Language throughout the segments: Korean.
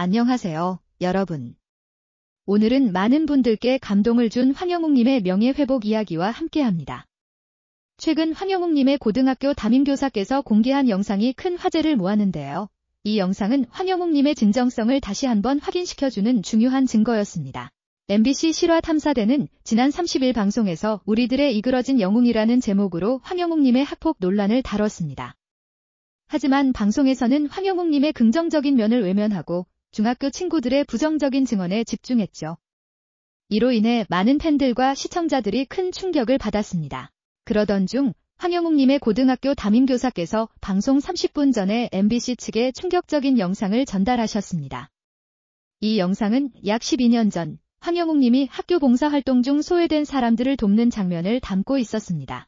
안녕하세요, 여러분. 오늘은 많은 분들께 감동을 준황영웅님의 명예회복 이야기와 함께합니다. 최근 황영웅님의 고등학교 담임교사께서 공개한 영상이 큰 화제를 모았는데요. 이 영상은 황영웅님의 진정성을 다시 한번 확인시켜주는 중요한 증거였습니다. MBC 실화 탐사대는 지난 30일 방송에서 우리들의 이그러진 영웅이라는 제목으로 황영웅님의 학폭 논란을 다뤘습니다. 하지만 방송에서는 황영웅님의 긍정적인 면을 외면하고 중학교 친구들의 부정적인 증언에 집중했죠. 이로 인해 많은 팬들과 시청자들이 큰 충격을 받았습니다. 그러던 중황영웅님의 고등학교 담임교사께서 방송 30분 전에 MBC 측에 충격적인 영상을 전달하셨습니다. 이 영상은 약 12년 전황영웅님이 학교 봉사활동 중 소외된 사람들을 돕는 장면을 담고 있었습니다.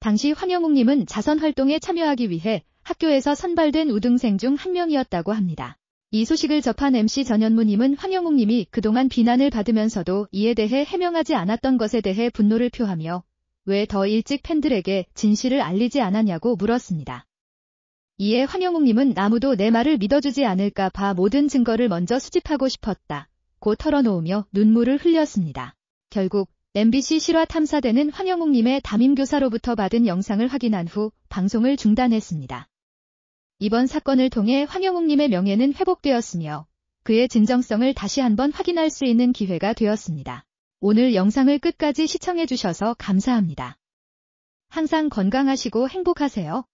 당시 황영웅님은 자선활동에 참여하기 위해 학교에서 선발된 우등생 중 한 명이었다고 합니다. 이 소식을 접한 MC 전현무님은 황영웅님이 그동안 비난을 받으면서도 이에 대해 해명하지 않았던 것에 대해 분노를 표하며 왜 더 일찍 팬들에게 진실을 알리지 않았냐고 물었습니다. 이에 황영웅님은 아무도 내 말을 믿어주지 않을까 봐 모든 증거를 먼저 수집하고 싶었다. 고 털어놓으며 눈물을 흘렸습니다. 결국 MBC 실화 탐사대는 황영웅님의 담임교사로부터 받은 영상을 확인한 후 방송을 중단했습니다. 이번 사건을 통해 황영웅님의 명예는 회복되었으며 그의 진정성을 다시 한번 확인할 수 있는 기회가 되었습니다. 오늘 영상을 끝까지 시청해주셔서 감사합니다. 항상 건강하시고 행복하세요.